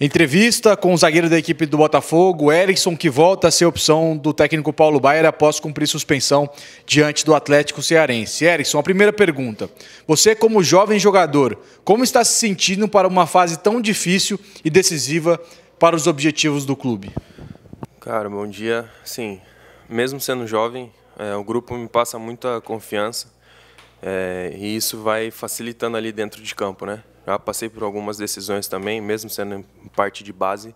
Entrevista com o zagueiro da equipe do Botafogo, Erickson, que volta a ser opção do técnico Paulo Baier após cumprir suspensão diante do Atlético Cearense. Erickson, a primeira pergunta. Você, como jovem jogador, como está se sentindo para uma fase tão difícil e decisiva para os objetivos do clube? Cara, bom dia. Sim, mesmo sendo jovem, é, o grupo me passa muita confiança é, e isso vai facilitando ali dentro de campo, né? Já passei por algumas decisões também, mesmo sendo parte de base,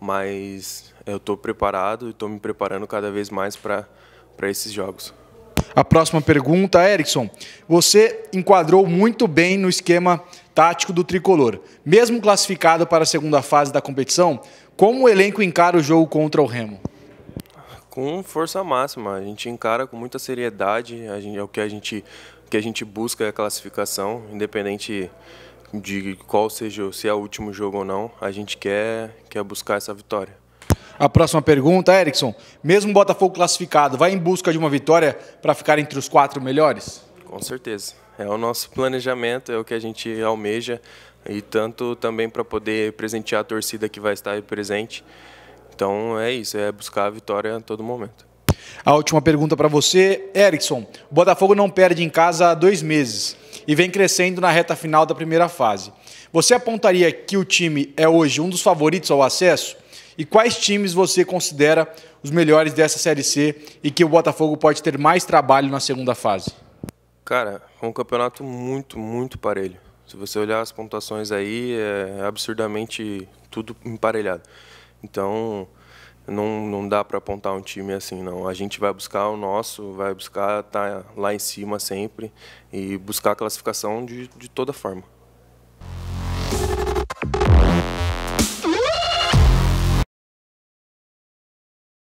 mas eu estou preparado e estou me preparando cada vez mais para esses jogos. A próxima pergunta, Erickson. Você enquadrou muito bem no esquema tático do tricolor. Mesmo classificado para a segunda fase da competição, como o elenco encara o jogo contra o Remo? Com força máxima. A gente encara com muita seriedade. A gente, é o que a gente, o que a gente busca é a classificação, independente de qual seja, se é o último jogo ou não, a gente quer, quer buscar essa vitória. A próxima pergunta, Erickson. Mesmo o Botafogo classificado, vai em busca de uma vitória para ficar entre os quatro melhores? Com certeza. É o nosso planejamento, é o que a gente almeja e tanto também para poder presentear a torcida que vai estar aí presente. Então é isso, é buscar a vitória a todo momento. A última pergunta para você, Erickson. O Botafogo não perde em casa há dois meses e vem crescendo na reta final da primeira fase. Você apontaria que o time é hoje um dos favoritos ao acesso? E quais times você considera os melhores dessa Série C e que o Botafogo pode ter mais trabalho na segunda fase? Cara, é um campeonato muito, muito parelho. Se você olhar as pontuações aí, é absurdamente tudo emparelhado. Então, não, não dá para apontar um time assim, não. A gente vai buscar o nosso, vai buscar estar tá lá em cima sempre e buscar a classificação de, de toda forma.